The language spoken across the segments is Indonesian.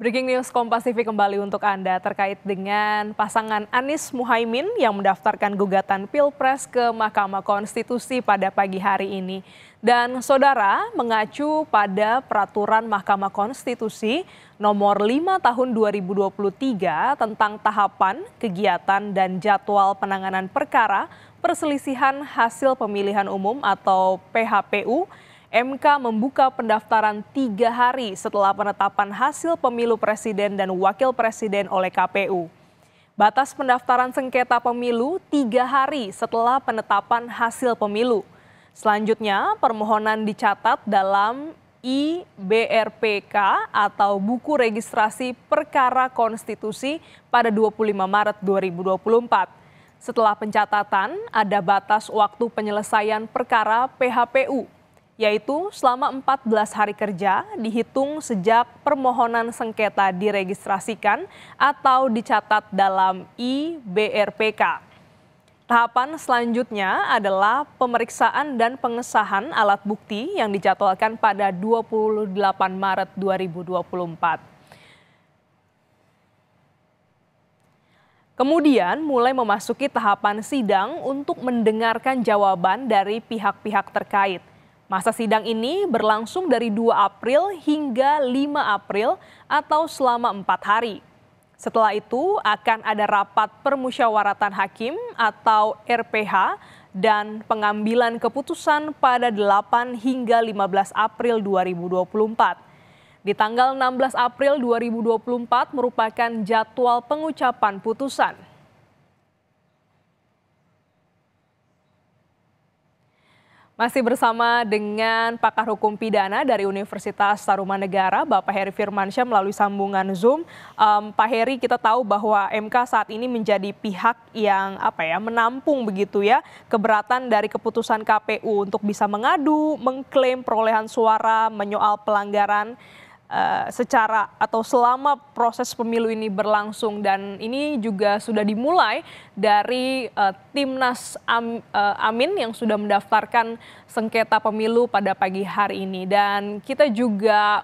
Breaking news Kompas TV kembali untuk Anda terkait dengan pasangan Anies Muhaimin yang mendaftarkan gugatan Pilpres ke Mahkamah Konstitusi pada pagi hari ini. Dan saudara mengacu pada peraturan Mahkamah Konstitusi nomor 5 tahun 2023 tentang tahapan, kegiatan, dan jadwal penanganan perkara perselisihan hasil pemilihan umum atau PHPU MK membuka pendaftaran tiga hari setelah penetapan hasil pemilu presiden dan wakil presiden oleh KPU. Batas pendaftaran sengketa pemilu tiga hari setelah penetapan hasil pemilu. Selanjutnya, permohonan dicatat dalam IBRPK atau Buku Registrasi Perkara Konstitusi pada 25 Maret 2024. Setelah pencatatan, ada batas waktu penyelesaian perkara PHPU yaitu selama 14 hari kerja dihitung sejak permohonan sengketa diregistrasikan atau dicatat dalam IBRPK. Tahapan selanjutnya adalah pemeriksaan dan pengesahan alat bukti yang dijadwalkan pada 28 Maret 2024. Kemudian mulai memasuki tahapan sidang untuk mendengarkan jawaban dari pihak-pihak terkait. Masa sidang ini berlangsung dari 2 April hingga 5 April atau selama empat hari. Setelah itu akan ada rapat permusyawaratan hakim atau RPH dan pengambilan keputusan pada 8 hingga 15 April 2024. Di tanggal 16 April 2024 merupakan jadwal pengucapan putusan. Masih bersama dengan pakar hukum pidana dari Universitas Tarumanegara, Bapak Heri Firmansyah melalui sambungan Zoom. Um, Pak Heri, kita tahu bahwa MK saat ini menjadi pihak yang apa ya menampung begitu ya keberatan dari keputusan KPU untuk bisa mengadu, mengklaim perolehan suara, menyoal pelanggaran Eh, secara atau selama proses pemilu ini berlangsung dan ini juga sudah dimulai dari uh, timnas Am, uh, Amin yang sudah mendaftarkan sengketa pemilu pada pagi hari ini dan kita juga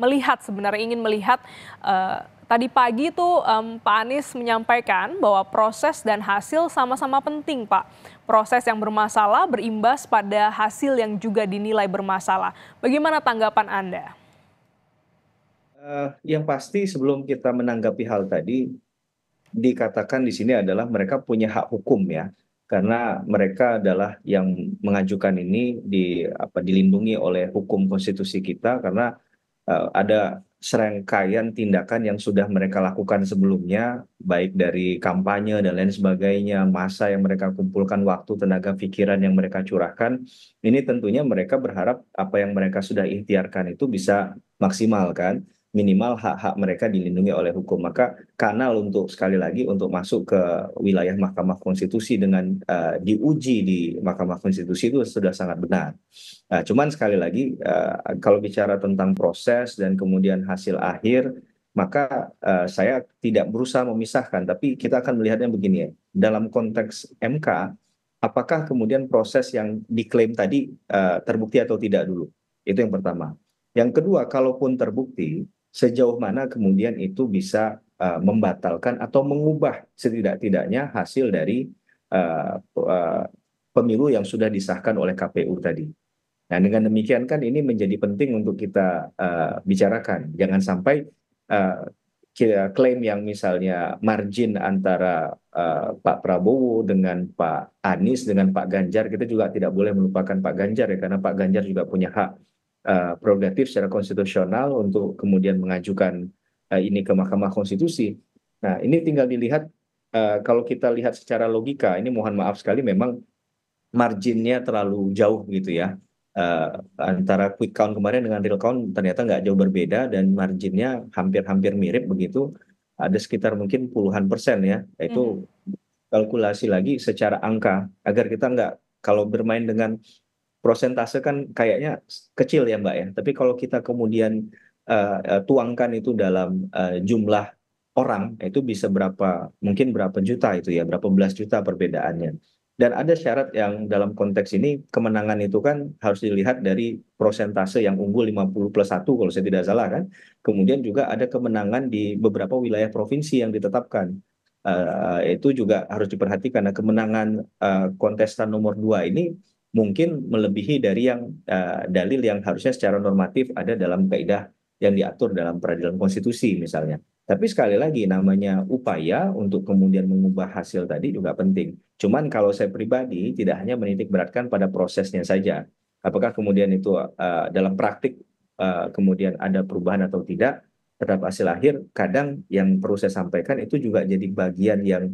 melihat sebenarnya ingin melihat uh, tadi pagi itu um, Pak Anies menyampaikan bahwa proses dan hasil sama-sama penting Pak proses yang bermasalah berimbas pada hasil yang juga dinilai bermasalah bagaimana tanggapan anda? Eh, yang pasti sebelum kita menanggapi hal tadi dikatakan di sini adalah mereka punya hak hukum ya karena mereka adalah yang mengajukan ini di apa dilindungi oleh hukum konstitusi kita karena uh, ada serangkaian tindakan yang sudah mereka lakukan sebelumnya baik dari kampanye dan lain sebagainya masa yang mereka kumpulkan waktu tenaga pikiran yang mereka curahkan ini tentunya mereka berharap apa yang mereka sudah ikhtiarkan itu bisa maksimal kan minimal hak-hak mereka dilindungi oleh hukum. Maka kanal untuk sekali lagi untuk masuk ke wilayah Mahkamah Konstitusi dengan uh, diuji di Mahkamah Konstitusi itu sudah sangat benar. Nah, cuman sekali lagi uh, kalau bicara tentang proses dan kemudian hasil akhir, maka uh, saya tidak berusaha memisahkan, tapi kita akan melihatnya begini ya. Dalam konteks MK, apakah kemudian proses yang diklaim tadi uh, terbukti atau tidak dulu? Itu yang pertama. Yang kedua, kalaupun terbukti, sejauh mana kemudian itu bisa uh, membatalkan atau mengubah setidak-tidaknya hasil dari uh, uh, pemilu yang sudah disahkan oleh KPU tadi. Nah, dengan demikian kan ini menjadi penting untuk kita uh, bicarakan. Jangan sampai uh, klaim yang misalnya margin antara uh, Pak Prabowo dengan Pak Anies dengan Pak Ganjar kita juga tidak boleh melupakan Pak Ganjar ya karena Pak Ganjar juga punya hak Eh, prerogatif secara konstitusional untuk kemudian mengajukan eh, ini ke Mahkamah Konstitusi. Nah, ini tinggal dilihat eh, kalau kita lihat secara logika, ini mohon maaf sekali memang marginnya terlalu jauh gitu ya. Uh, antara quick count kemarin dengan real count ternyata nggak jauh berbeda dan marginnya hampir-hampir mirip begitu ada sekitar mungkin puluhan persen ya itu mm kalkulasi lagi secara angka agar kita nggak kalau bermain dengan prosentase kan kayaknya kecil ya Mbak ya. Tapi kalau kita kemudian uh, tuangkan itu dalam uh, jumlah orang itu bisa berapa mungkin berapa juta itu ya, berapa belas juta perbedaannya. Dan ada syarat yang dalam konteks ini kemenangan itu kan harus dilihat dari prosentase yang unggul 50 plus 1 kalau saya tidak salah kan. Kemudian juga ada kemenangan di beberapa wilayah provinsi yang ditetapkan. Uh, itu juga harus diperhatikan. Nah, kemenangan uh, kontestan nomor dua ini mungkin melebihi dari yang uh, dalil yang harusnya secara normatif ada dalam kaidah yang diatur dalam peradilan konstitusi misalnya. Tapi sekali lagi namanya upaya untuk kemudian mengubah hasil tadi juga penting. Cuman kalau saya pribadi tidak hanya menitik beratkan pada prosesnya saja. Apakah kemudian itu uh, dalam praktik uh, kemudian ada perubahan atau tidak terhadap hasil akhir, kadang yang perlu saya sampaikan itu juga jadi bagian yang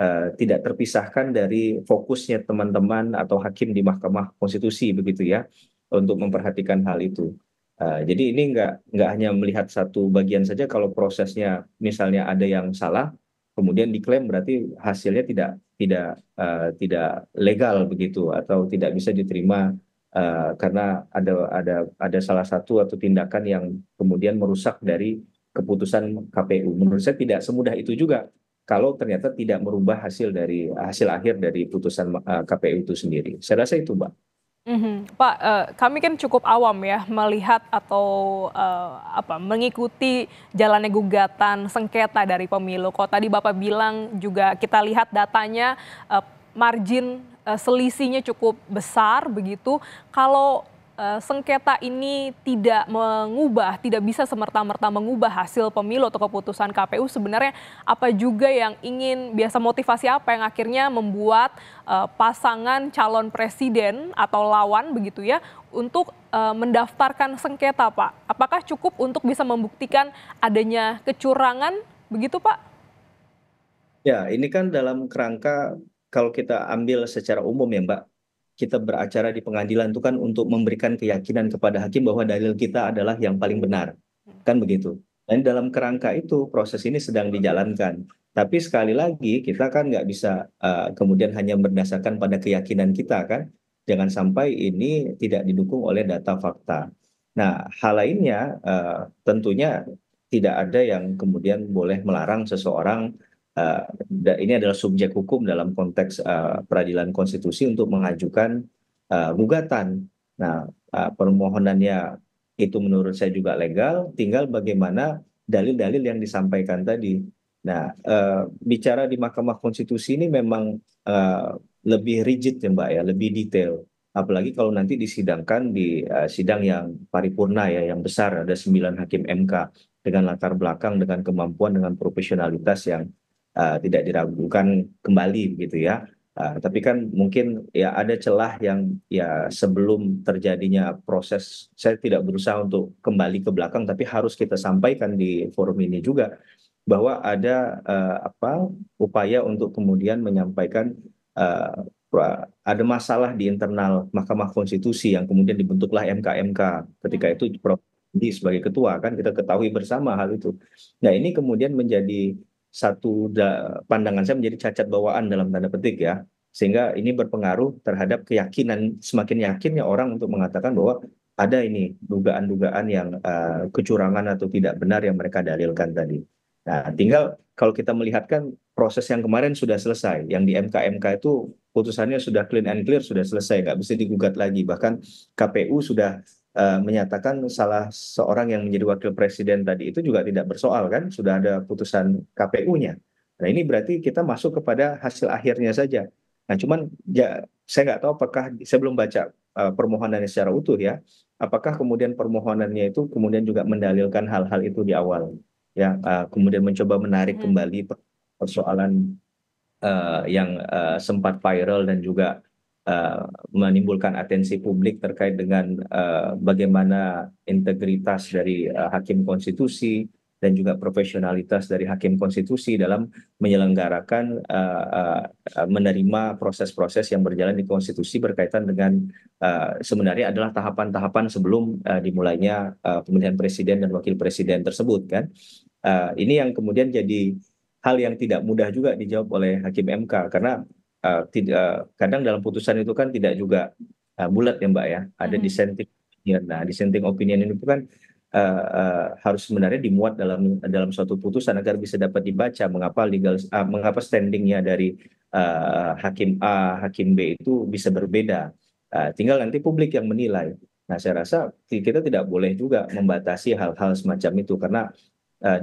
Eh, tidak terpisahkan dari fokusnya teman-teman atau hakim di Mahkamah Konstitusi begitu ya untuk memperhatikan hal itu. Uh, jadi ini nggak nggak hanya melihat satu bagian saja kalau prosesnya misalnya ada yang salah kemudian diklaim berarti hasilnya tidak tidak uh, tidak legal begitu atau tidak bisa diterima uh, karena ada ada ada salah satu atau tindakan yang kemudian merusak dari keputusan KPU. Menurut saya tidak semudah itu juga kalau ternyata tidak merubah hasil dari hasil akhir dari putusan eh, KPU itu sendiri. Saya rasa itu, Mbak. Mm-hmm. Pak, uh, kami kan cukup awam ya melihat atau uh, apa mengikuti jalannya gugatan sengketa dari pemilu. Kok tadi Bapak bilang juga kita lihat datanya uh, margin uh, selisihnya cukup besar begitu. Kalau Eh, sengketa ini tidak mengubah, tidak bisa semerta-merta mengubah hasil pemilu atau keputusan KPU sebenarnya apa juga yang ingin biasa motivasi apa yang akhirnya membuat uh, pasangan calon presiden atau lawan begitu ya untuk uh, mendaftarkan sengketa, Pak? Apakah cukup untuk bisa membuktikan adanya kecurangan begitu, Pak? Ya, ini kan dalam kerangka kalau kita ambil secara umum ya Mbak, kita beracara di pengadilan itu kan untuk memberikan keyakinan kepada hakim bahwa dalil kita adalah yang paling benar. Kan begitu. Dan dalam kerangka itu proses ini sedang dijalankan. Tapi sekali lagi kita kan nggak bisa uh, kemudian hanya berdasarkan pada keyakinan kita kan. Jangan sampai ini tidak didukung oleh data fakta. Nah hal lainnya uh, tentunya tidak ada yang kemudian boleh melarang seseorang Eh, ini adalah subjek hukum dalam konteks eh, peradilan konstitusi untuk mengajukan eh, gugatan. Nah, permohonannya itu menurut saya juga legal, tinggal bagaimana dalil-dalil yang disampaikan tadi. Nah, uh, bicara di Mahkamah Konstitusi ini memang uh, lebih rigid ya Mbak ya, lebih detail. Apalagi kalau nanti disidangkan di uh, sidang yang paripurna ya, yang besar ada sembilan hakim MK dengan latar belakang, dengan kemampuan, dengan profesionalitas yang Eh, tidak diragukan kembali gitu ya eh, tapi kan mungkin ya ada celah yang ya sebelum terjadinya proses saya tidak berusaha untuk kembali ke belakang tapi harus kita sampaikan di forum ini juga bahwa ada eh, apa upaya untuk kemudian menyampaikan ada masalah di internal Mahkamah Konstitusi yang kemudian dibentuklah MKMK ketika ya. itu Prof. sebagai ketua kan kita ketahui bersama hal itu. Nah ini kemudian menjadi satu pandangan saya menjadi cacat bawaan dalam tanda petik ya sehingga ini berpengaruh terhadap keyakinan semakin yakinnya orang untuk mengatakan bahwa ada ini dugaan-dugaan yang uh, kecurangan atau tidak benar yang mereka dalilkan tadi. Nah, tinggal kalau kita melihatkan proses yang kemarin sudah selesai, yang di MKMK itu putusannya sudah clean and clear sudah selesai, nggak bisa digugat lagi. Bahkan KPU sudah Eh, menyatakan salah seorang yang menjadi wakil presiden tadi itu juga tidak bersoal kan sudah ada putusan KPU-nya. Nah ini berarti kita masuk kepada hasil akhirnya saja. Nah cuman ya, saya nggak tahu apakah saya belum baca uh, permohonannya secara utuh ya. Apakah kemudian permohonannya itu kemudian juga mendalilkan hal-hal itu di awal ya uh, kemudian mencoba menarik hmm. kembali persoalan uh, yang uh, sempat viral dan juga Eh, menimbulkan atensi publik terkait dengan eh, bagaimana integritas dari eh, hakim konstitusi dan juga profesionalitas dari hakim konstitusi dalam menyelenggarakan menerima proses-proses yang berjalan di konstitusi berkaitan dengan sebenarnya adalah tahapan-tahapan sebelum dimulainya pemilihan presiden dan wakil presiden tersebut kan ini yang kemudian jadi hal yang tidak mudah juga dijawab oleh hakim MK karena Eh, tidak eh, kadang dalam putusan itu kan tidak juga eh, bulat ya Mbak ya. Ada dissenting opinion. Nah, dissenting opinion itu kan uh, uh, harus sebenarnya dimuat dalam dalam suatu putusan agar bisa dapat dibaca mengapa legal uh, mengapa standingnya dari uh, hakim A hakim B itu bisa berbeda uh, tinggal nanti publik yang menilai nah saya rasa kita tidak boleh juga membatasi hal-hal semacam itu karena Eh,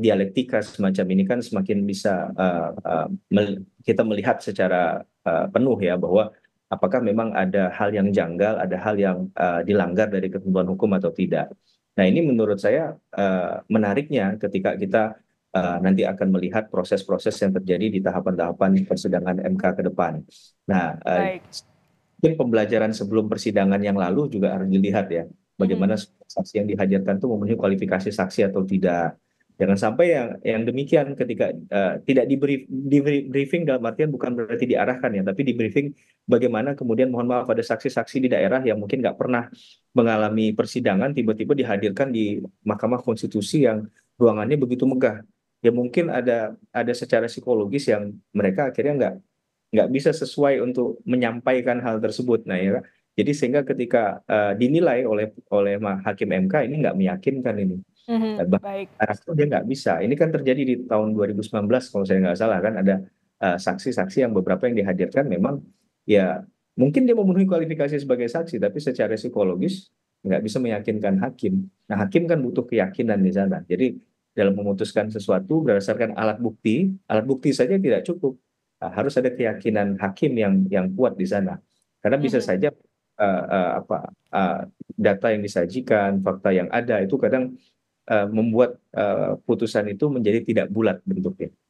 dialektika semacam ini kan semakin bisa uh, uh, mel kita melihat secara uh, penuh ya bahwa apakah memang ada hal yang janggal, ada hal yang uh, dilanggar dari ketentuan hukum atau tidak. Nah ini menurut saya uh, menariknya ketika kita uh, nanti akan melihat proses-proses yang terjadi di tahapan-tahapan persidangan MK ke depan. Nah uh, mungkin pembelajaran sebelum persidangan yang lalu juga harus dilihat ya bagaimana hmm saksi yang dihadirkan itu memenuhi kualifikasi saksi atau tidak. Jangan sampai yang yang demikian ketika uh, tidak diberi, diberi briefing dalam artian bukan berarti diarahkan ya, tapi di briefing bagaimana kemudian mohon maaf ada saksi-saksi di daerah yang mungkin nggak pernah mengalami persidangan tiba-tiba dihadirkan di Mahkamah Konstitusi yang ruangannya begitu megah. Ya mungkin ada ada secara psikologis yang mereka akhirnya nggak nggak bisa sesuai untuk menyampaikan hal tersebut. Nah ya jadi sehingga ketika uh, dinilai oleh oleh hakim MK ini nggak meyakinkan ini. Mm-hmm, Bahkan baik. dia nggak bisa. Ini kan terjadi di tahun 2019 kalau saya nggak salah kan ada eh, saksi-saksi uh, yang beberapa yang dihadirkan memang ya mungkin dia memenuhi kualifikasi sebagai saksi tapi secara psikologis nggak bisa meyakinkan hakim. Nah hakim kan butuh keyakinan di sana. Jadi dalam memutuskan sesuatu berdasarkan alat bukti, alat bukti saja tidak cukup. Nah, harus ada keyakinan hakim yang yang kuat di sana. Karena bisa mm-hmm. saja uh, apa uh, data yang disajikan, fakta yang ada itu kadang uh, membuat uh, putusan itu menjadi tidak bulat bentuknya.